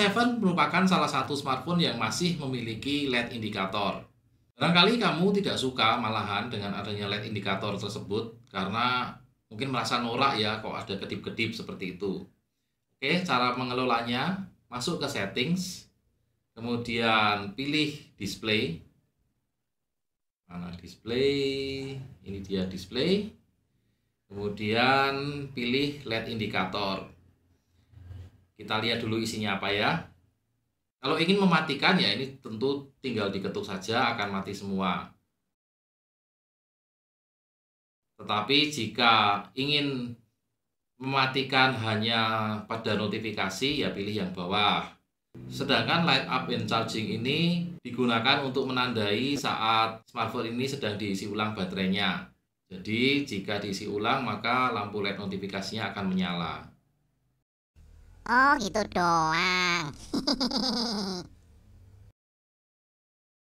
iPhone 7 merupakan salah satu smartphone yang masih memiliki LED indikator. Barangkali kamu tidak suka malahan dengan adanya LED indikator tersebut karena mungkin merasa norak ya kok ada kedip-kedip seperti itu. Oke, cara mengelolanya masuk ke settings, kemudian pilih display. Mana display? Ini dia display. Kemudian pilih LED indikator. Kita lihat dulu isinya apa ya. Kalau ingin mematikan ya ini tentu tinggal diketuk saja akan mati semua. Tetapi jika ingin mematikan hanya pada notifikasi ya pilih yang bawah. Sedangkan light up and charging ini digunakan untuk menandai saat smartphone ini sedang diisi ulang baterainya. Jadi jika diisi ulang maka lampu LED notifikasinya akan menyala. Oh gitu doang